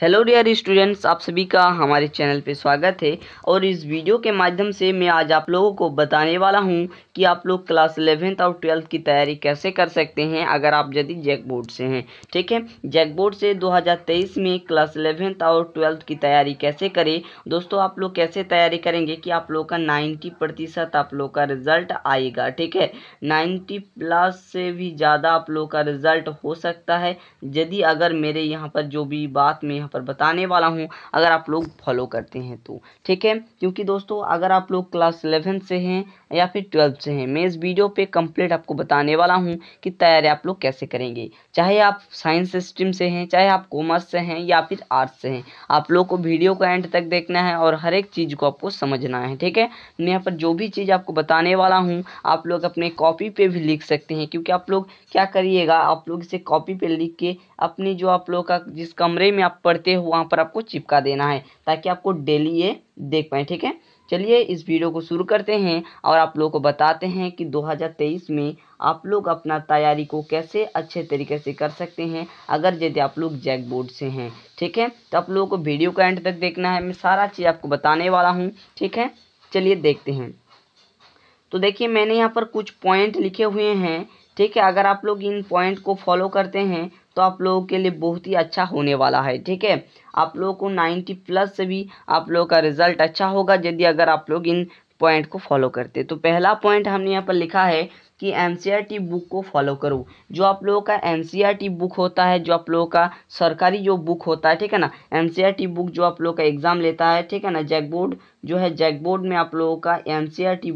hello dear students आप सभी का हमारे चैनल पे स्वागत है और इस वीडियो के माध्यम से मैं आज आप लोगों को बताने वाला हूं कि आप लोग क्लास इलेवेंथ और ट्वेल्थ की तैयारी कैसे कर सकते हैं अगर आप यदि जैक बोर्ड से हैं ठीक है जैक बोर्ड से 2023 में क्लास इलेवेंथ और ट्वेल्थ की तैयारी कैसे करें दोस्तों आप लोग कैसे तैयारी करेंगे कि आप लोग का नाइन्टी आप लोग का रिजल्ट आएगा ठीक है नाइन्टी प्लस से भी ज़्यादा आप लोग का रिजल्ट हो सकता है यदि अगर मेरे यहाँ पर जो भी बात में यहाँ पर बताने वाला हूँ अगर आप लोग फॉलो करते हैं तो ठीक है क्योंकि दोस्तों अगर आप लोग क्लास इलेवन से हैं या फिर ट्वेल्थ से हैं मैं इस वीडियो पे कंप्लीट आपको बताने वाला हूँ कि तैयारी आप लोग कैसे करेंगे चाहे आप साइंस स्ट्रीम से हैं चाहे आप कॉमर्स से हैं या फिर आर्ट्स से हैं आप लोग को वीडियो को एंड तक देखना है और हर एक चीज़ को आपको समझना है ठीक है मैं यहाँ पर जो भी चीज़ आपको बताने वाला हूँ आप लोग अपने कॉपी पर भी लिख सकते हैं क्योंकि आप लोग क्या करिएगा आप लोग इसे कॉपी पर लिख के अपनी जो आप लोग का जिस कमरे में आप पढ़ते हो वहाँ पर आपको चिपका देना है ताकि आपको डेली ये देख पाए ठीक है चलिए इस वीडियो को शुरू करते हैं और आप लोगों को बताते हैं कि 2023 में आप लोग अपना तैयारी को कैसे अच्छे तरीके से कर सकते हैं अगर यदि आप लोग जैक बोर्ड से हैं ठीक है तो आप लोगों को वीडियो का एंड तक देखना है मैं सारा चीज़ आपको बताने वाला हूँ ठीक है चलिए देखते हैं तो देखिए मैंने यहाँ पर कुछ पॉइंट लिखे हुए हैं ठीक है अगर आप लोग इन पॉइंट को फॉलो करते हैं तो आप लोगों के लिए बहुत ही अच्छा होने वाला है ठीक है आप लोगों को 90 प्लस से भी आप लोगों का रिजल्ट अच्छा होगा यदि अगर आप लोग इन पॉइंट को फॉलो करते तो पहला पॉइंट हमने यहाँ पर लिखा है कि एन बुक को फॉलो करो जो आप लोगों का एन बुक होता है जो आप लोगों का सरकारी जो बुक होता है ठीक है ना एन बुक जो आप लोगों का एग्ज़ाम लेता है ठीक है ना जैक बोर्ड जो है जैक बोर्ड में आप लोगों का एन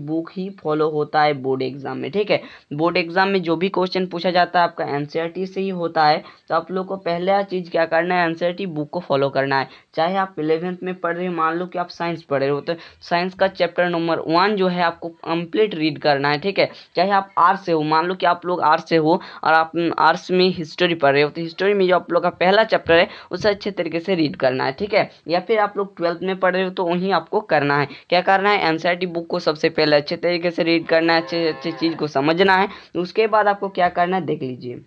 बुक ही फॉलो होता है बोर्ड एग्ज़ाम में ठीक है बोर्ड एग्ज़ाम में जो भी क्वेश्चन पूछा जाता है आपका एन से ही होता है तो आप लोग को पहला चीज़ क्या करना है एन बुक को फॉलो करना है चाहे आप इलेवेंथ में पढ़ रहे हो मान लो कि आप साइंस पढ़ रहे हो तो साइंस का चैप्टर नंबर वन जो है आपको कंप्लीट रीड करना है ठीक है चाहे आप आर्ट्स से हो मान लो कि आप लोग आर्ट्स से हो और आप आर्ट्स में हिस्ट्री पढ़ रहे हो तो हिस्ट्री में जो आप लोग का पहला चैप्टर है उसे अच्छे तरीके से रीड करना है ठीक है या फिर आप लोग ट्वेल्थ में पढ़ रहे हो तो वहीं आपको करना है क्या करना है एनसीईआरटी बुक को सबसे पहले अच्छे तरीके से रीड करना है अच्छे अच्छे चीज़ को समझना है उसके बाद आपको क्या करना है देख लीजिए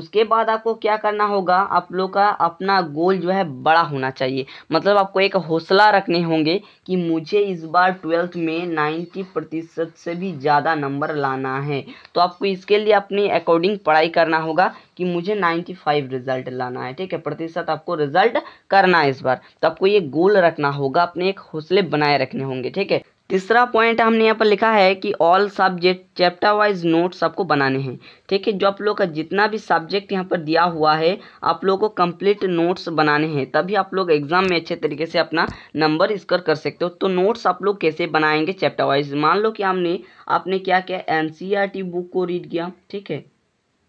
उसके बाद आपको क्या करना होगा आप लोग का अपना गोल जो है बड़ा होना चाहिए मतलब आपको एक हौसला रखने होंगे कि मुझे इस बार ट्वेल्थ में नाइन्टी प्रतिशत से भी ज़्यादा नंबर लाना है तो आपको इसके लिए अपनी अकॉर्डिंग पढ़ाई करना होगा कि मुझे 95 रिजल्ट लाना है ठीक है प्रतिशत आपको रिजल्ट करना है इस बार तो आपको ये गोल रखना होगा अपने एक हौसले बनाए रखने होंगे ठीक है तीसरा पॉइंट हमने यहाँ पर लिखा है कि all subject chapter wise notes आपको बनाने हैं ठीक है जो आप लोग का जितना भी सब्जेक्ट यहाँ पर दिया हुआ है आप लोगों को कंप्लीट नोट्स बनाने हैं तभी आप लोग एग्जाम में अच्छे तरीके से अपना नंबर स्कोर कर सकते हो तो नोट्स आप लोग कैसे बनाएंगे चैप्टर वाइज मान लो कि हमने आपने क्या किया एन बुक e को रीड किया ठीक है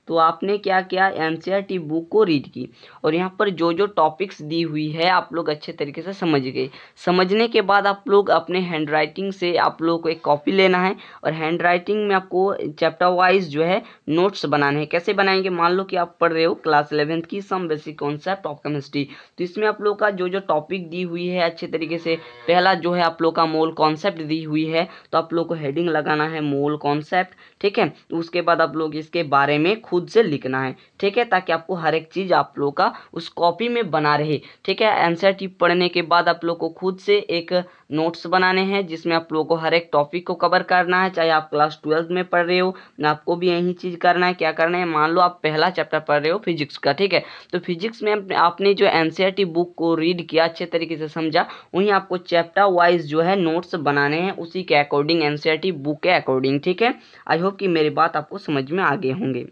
तो आपने क्या किया एन बुक को रीड की और यहाँ पर जो जो टॉपिक्स दी हुई है आप लोग अच्छे तरीके से समझ गए समझने के बाद आप लोग अपने हैंड राइटिंग से आप लोग को एक कॉपी लेना है और हैंड राइटिंग में आपको चैप्टर वाइज जो है नोट्स बनाने हैं कैसे बनाएंगे मान लो कि आप पढ़ रहे हो क्लास इलेवेंथ की some basic concept of chemistry तो इसमें आप लोग का जो जो टॉपिक दी हुई है अच्छे तरीके से पहला जो है आप लोग का मोल कॉन्सेप्ट दी हुई है तो आप लोग को हेडिंग लगाना है मोल कॉन्सेप्ट ठीक है उसके बाद आप लोग इसके बारे में खुद खुद से लिखना है ठीक है ताकि आपको हर एक चीज़ आप लोग का उस कॉपी में बना रहे ठीक है आंसर टिप पढ़ने के बाद आप लोग को खुद से एक नोट्स बनाने हैं जिसमें आप लोगों को हर एक टॉपिक को कवर करना है चाहे आप क्लास ट्वेल्थ में पढ़ रहे हो आपको भी यही चीज़ करना है क्या करना है मान लो आप पहला चैप्टर पढ़ रहे हो फिजिक्स का ठीक है तो फिजिक्स में आपने जो एन बुक को रीड किया अच्छे तरीके से समझा वहीं आपको चैप्टर वाइज जो है नोट्स बनाने हैं उसी के अकॉर्डिंग एन बुक के अकॉर्डिंग ठीक है आई होप कि मेरी बात आपको समझ में आगे होंगे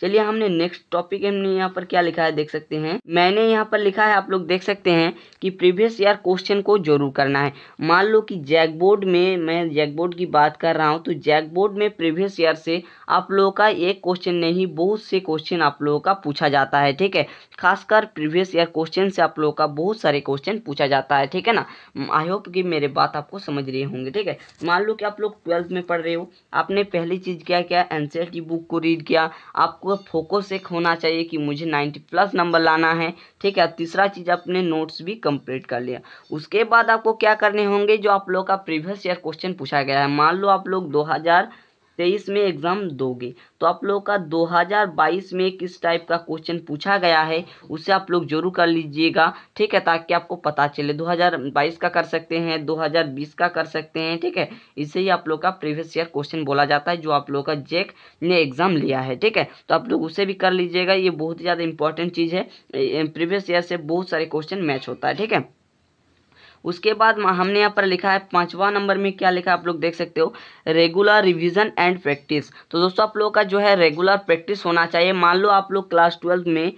चलिए हमने नेक्स्ट टॉपिक हमने यहाँ पर क्या लिखा है देख सकते हैं मैंने यहाँ पर लिखा है आप लोग देख सकते हैं कि प्रीवियस ईयर क्वेश्चन को जरूर करना है मान लो कि जैकबोर्ड में मैं जैकबोर्ड की बात कर रहा हूँ तो जैकबोर्ड में प्रीवियस ईयर से आप लोगों का एक क्वेश्चन नहीं बहुत से क्वेश्चन आप लोगों का पूछा जाता है ठीक है खासकर प्रीवियस ईयर क्वेश्चन से आप लोगों का बहुत सारे क्वेश्चन पूछा जाता है ठीक है ना आई होप कि मेरे बात आपको समझ रहे होंगे ठीक है मान लो कि आप लोग ट्वेल्थ में पढ़ रहे हो आपने पहली चीज़ क्या क्या एन बुक को रीड किया आपको आपको फोकस एक होना चाहिए कि मुझे 90 प्लस नंबर लाना है ठीक है तीसरा चीज़ अपने नोट्स भी कंप्लीट कर लिया उसके बाद आपको क्या करने होंगे जो आप लोग का प्रीवियस ईयर क्वेश्चन पूछा गया है मान लो आप लोग दो हज़ार तेईस में एग्ज़ाम दोगे तो आप लोगों का 2022 में किस टाइप का क्वेश्चन पूछा गया है उसे आप लोग जरूर कर लीजिएगा ठीक है ताकि आपको पता चले 2022 का कर सकते हैं 2020 का कर सकते हैं ठीक है इसे ही आप लोग का प्रीवियस ईयर क्वेश्चन बोला जाता है जो आप लोग का जेक ने एग्ज़ाम लिया है ठीक है तो आप लोग उसे भी कर लीजिएगा ये बहुत ही ज़्यादा इंपॉर्टेंट चीज़ है प्रीवियस ईयर से बहुत सारे क्वेश्चन मैच होता है ठीक है उसके बाद हमने यहाँ पर लिखा है पाँचवा नंबर में क्या लिखा है आप लोग देख सकते हो रेगुलर रिविजन एंड प्रैक्टिस तो दोस्तों आप लोगों का जो है रेगुलर प्रैक्टिस होना चाहिए मान लो आप लोग क्लास ट्वेल्थ में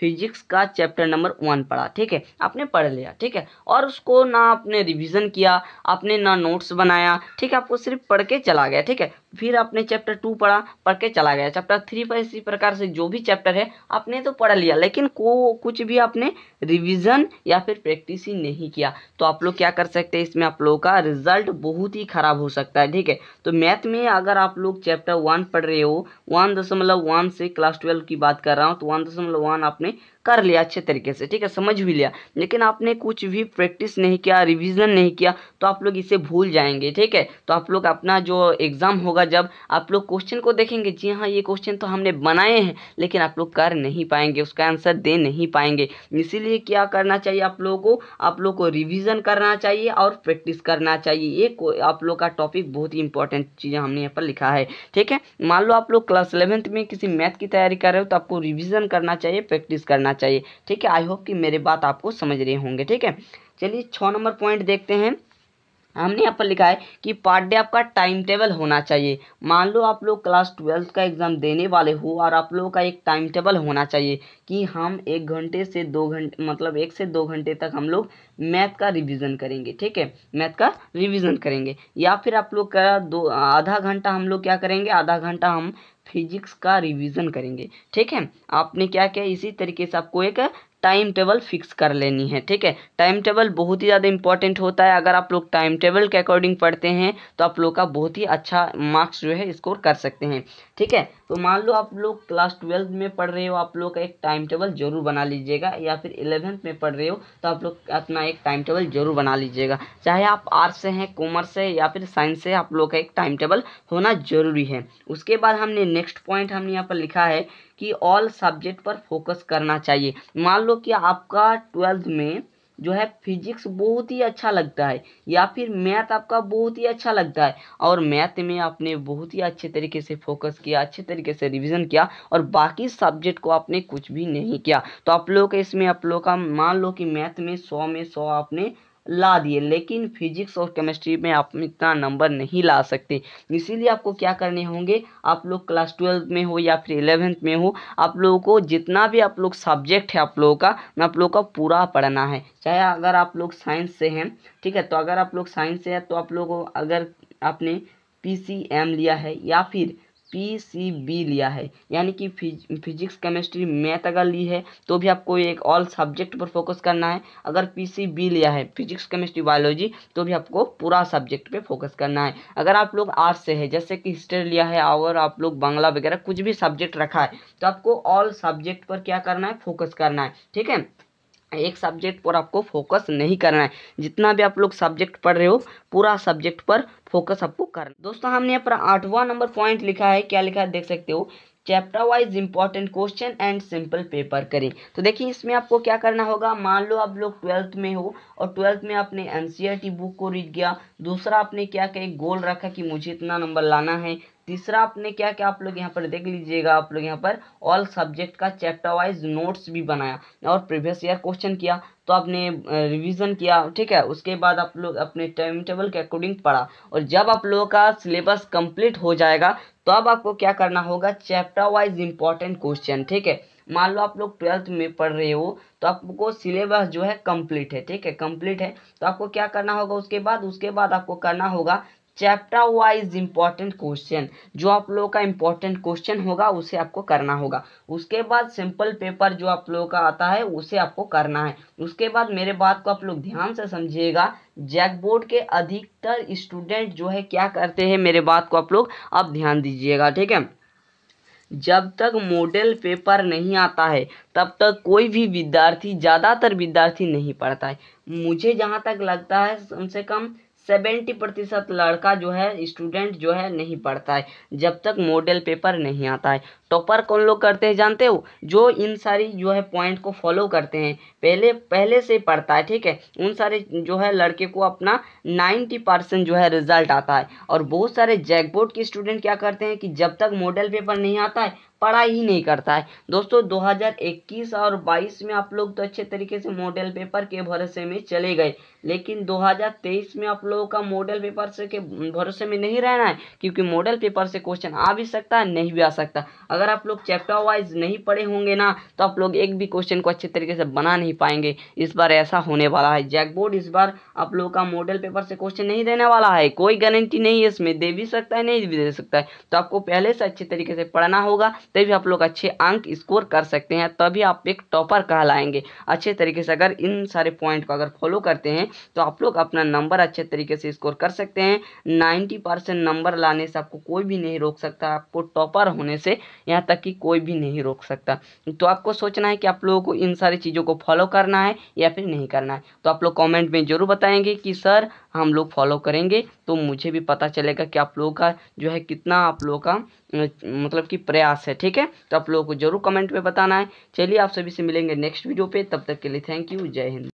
फिजिक्स का चैप्टर नंबर वन पढ़ा ठीक है आपने पढ़ लिया ठीक है और उसको ना आपने रिविज़न किया आपने ना नोट्स बनाया ठीक है आपको सिर्फ पढ़ के चला गया ठीक है फिर आपने चैप्टर टू पढ़ा पढ़ के चला गया चैप्टर थ्री पर इसी प्रकार से जो भी चैप्टर है आपने तो पढ़ लिया लेकिन को कुछ भी आपने रिविज़न या फिर प्रैक्टिस ही नहीं किया तो आप लोग क्या कर सकते हैं इसमें आप लोगों का रिजल्ट बहुत ही ख़राब हो सकता है ठीक है तो मैथ में अगर आप लोग चैप्टर वन पढ़ रहे हो वन दशमलव वन से क्लास ट्वेल्व की बात कर रहा हूँ तो वन दशमलव वन आपने में कर लिया अच्छे तरीके से ठीक है समझ भी लिया लेकिन आपने कुछ भी प्रैक्टिस नहीं किया रिविज़न नहीं किया तो आप लोग इसे भूल जाएंगे ठीक है तो आप लोग अपना जो एग्ज़ाम होगा जब आप लोग क्वेश्चन को देखेंगे जी हाँ ये क्वेश्चन तो हमने बनाए हैं लेकिन आप लोग कर नहीं पाएंगे उसका आंसर दे नहीं पाएंगे इसीलिए क्या करना चाहिए आप लोगों को आप लोग को रिविज़न करना चाहिए और प्रैक्टिस करना चाहिए ये आप लोग का टॉपिक बहुत ही इंपॉर्टेंट चीज़ें हमने यहाँ पर लिखा है ठीक है मान लो आप लोग क्लास इलेवेंथ में किसी मैथ की तैयारी कर रहे हो तो आपको रिविज़न करना चाहिए प्रैक्टिस करना चाहिए ठीक है आई होप कि मेरे बात आपको समझ रहे होंगे ठीक है चलिए छः नंबर पॉइंट देखते हैं हमने यहाँ पर लिखा है कि पार्ट डे आपका टाइम टेबल होना चाहिए मान लो आप लोग क्लास ट्वेल्थ का एग्ज़ाम देने वाले हो और आप लोगों का एक टाइम टेबल होना चाहिए कि हम एक घंटे से दो घंटे मतलब एक से दो घंटे तक हम लोग मैथ का रिवीजन करेंगे ठीक है मैथ का रिवीजन करेंगे या फिर आप लोग का दो आधा घंटा हम लोग क्या करेंगे आधा घंटा हम फिजिक्स का रिवीजन करेंगे ठीक है आपने क्या किया इसी तरीके से आपको एक टाइम टेबल फिक्स कर लेनी है ठीक है टाइम टेबल बहुत ही ज़्यादा इंपॉर्टेंट होता है अगर आप लोग टाइम टेबल के अकॉर्डिंग पढ़ते हैं तो आप लोग का बहुत ही अच्छा मार्क्स जो है स्कोर कर सकते हैं ठीक है तो मान लो आप लोग क्लास ट्वेल्थ में पढ़ रहे हो आप लोग का एक टाइम टेबल जरूर बना लीजिएगा या फिर इलेवेंथ में पढ़ रहे हो तो आप लोग अपना एक टाइम टेबल जरूर बना लीजिएगा चाहे आप आर्ट्स से हैं कॉमर्स से या फिर साइंस से आप लोग का एक टाइम टेबल होना जरूरी है उसके बाद हमने नेक्स्ट पॉइंट हमने यहाँ पर लिखा है कि ऑल सब्जेक्ट पर फोकस करना चाहिए मान लो कि आपका ट्वेल्थ में जो है फिजिक्स बहुत ही अच्छा लगता है या फिर मैथ आपका बहुत ही अच्छा लगता है और मैथ में आपने बहुत ही अच्छे तरीके से फोकस किया अच्छे तरीके से रिवीजन किया और बाकी सब्जेक्ट को आपने कुछ भी नहीं किया तो आप लोग इसमें आप लोग का मान लो कि मैथ में सौ में सौ आपने ला दिए लेकिन फिजिक्स और केमिस्ट्री में आप इतना नंबर नहीं ला सकते इसीलिए आपको क्या करने होंगे आप लोग क्लास ट्वेल्थ में हो या फिर इलेवेंथ में हो आप लोगों को जितना भी आप लोग सब्जेक्ट है आप लोगों का आप लोगों का पूरा पढ़ना है चाहे अगर आप लोग साइंस से हैं ठीक है तो अगर आप लोग साइंस से है तो आप लोगों अगर आपने पी लिया है या फिर पीसीबी लिया है यानी कि फिज, फिजिक्स केमिस्ट्री मैथ अगर ली है तो भी आपको एक ऑल सब्जेक्ट पर फोकस करना है अगर पीसीबी लिया है फिजिक्स केमिस्ट्री बायोलॉजी तो भी आपको पूरा सब्जेक्ट पे फोकस करना है अगर आप लोग आर्ट्स से है जैसे कि हिस्ट्री लिया है और आप लोग बांग्ला वगैरह कुछ भी सब्जेक्ट रखा है तो आपको ऑल सब्जेक्ट पर क्या करना है फोकस करना है ठीक है एक सब्जेक्ट पर आपको फोकस नहीं करना है जितना भी आप लोग सब्जेक्ट पढ़ रहे हो पूरा सब्जेक्ट पर फोकस आपको करना दोस्तों हमने यहाँ पर आठवां नंबर पॉइंट लिखा है क्या लिखा है देख सकते हो chapter wise important question and simple paper करें तो देखिए इसमें आपको क्या करना होगा मान लो आप लोग ट्वेल्थ में हो और ट्वेल्थ में आपने एन बुक e को रीड किया दूसरा आपने क्या कहे गोल रखा कि मुझे इतना नंबर लाना है तीसरा आपने क्या क्या आप लोग यहाँ पर देख लीजिएगा आप लोग यहाँ पर ऑल सब्जेक्ट का चैप्टर वाइज नोट्स भी बनाया और प्रीवियस ईयर क्वेश्चन किया तो आपने रिवीजन किया ठीक है उसके बाद आप लोग अपने टाइम टेबल के अकॉर्डिंग पढ़ा और जब आप लोगों का सिलेबस कंप्लीट हो जाएगा तो अब आपको क्या करना होगा चैप्टर वाइज इंपॉर्टेंट क्वेश्चन ठीक है मान लो आप लोग ट्वेल्थ में पढ़ रहे हो तो आपको सिलेबस जो है कंप्लीट है ठीक है कंप्लीट है तो आपको क्या करना होगा उसके बाद उसके बाद आपको करना होगा चैप्टर वाइज इम्पॉर्टेंट क्वेश्चन जो आप लोगों का इंपॉर्टेंट क्वेश्चन होगा उसे आपको करना होगा उसके बाद सिंपल पेपर जो आप लोगों का आता है उसे आपको करना है उसके बाद मेरे बात को आप लोग ध्यान से समझिएगा जैक बोर्ड के अधिकतर स्टूडेंट जो है क्या करते हैं मेरे बात को आप लोग अब ध्यान दीजिएगा ठीक है जब तक मॉडल पेपर नहीं आता है तब तक कोई भी विद्यार्थी ज़्यादातर विद्यार्थी नहीं पढ़ता है मुझे जहाँ तक लगता है कम से कम सेवेंटी प्रतिशत लड़का जो है स्टूडेंट जो है नहीं पढ़ता है जब तक मॉडल पेपर नहीं आता है टॉपर कौन लोग करते हैं जानते हो जो इन सारी जो है पॉइंट को फॉलो करते हैं पहले पहले से पढ़ता है ठीक है उन सारे जो है लड़के को अपना नाइन्टी परसेंट जो है रिजल्ट आता है और बहुत सारे जैकबोर्ड के स्टूडेंट क्या करते हैं कि जब तक मॉडल पेपर नहीं आता है पढ़ाई ही नहीं करता है दोस्तों 2021 और 22 में आप लोग तो अच्छे तरीके से मॉडल पेपर के भरोसे में चले गए लेकिन 2023 में आप लोगों का मॉडल पेपर से के भरोसे में नहीं रहना है क्योंकि मॉडल पेपर से क्वेश्चन आ भी सकता है नहीं भी आ सकता अगर आप लोग चैप्टर वाइज नहीं पढ़े होंगे ना तो आप लोग एक भी क्वेश्चन को अच्छे तरीके से बना नहीं पाएंगे इस बार ऐसा होने वाला है जैकबोर्ड इस बार आप लोगों का मॉडल पेपर से क्वेश्चन नहीं देने वाला है कोई गारंटी नहीं है इसमें दे भी सकता है नहीं भी दे सकता है तो आपको पहले से अच्छे तरीके से पढ़ना होगा तभी आप लोग अच्छे अंक स्कोर कर सकते हैं तभी आप एक टॉपर कहलाएंगे अच्छे तरीके से अगर इन सारे पॉइंट को अगर फॉलो करते हैं तो आप लोग अपना नंबर अच्छे तरीके से स्कोर कर सकते हैं नाइन्टी परसेंट नंबर लाने से आपको कोई भी नहीं रोक सकता आपको टॉपर होने से यहाँ तक कि कोई भी नहीं रोक सकता तो आपको सोचना है कि आप लोगों को इन सारी चीज़ों को फॉलो करना है या फिर नहीं करना है तो आप लोग कॉमेंट में ज़रूर बताएंगे कि सर हम लोग फॉलो करेंगे तो मुझे भी पता चलेगा कि आप लोगों का जो है कितना आप लोगों का मतलब कि प्रयास है ठीक है तो आप लोगों को जरूर कमेंट में बताना है चलिए आप सभी से मिलेंगे नेक्स्ट वीडियो पे तब तक के लिए थैंक यू जय हिंद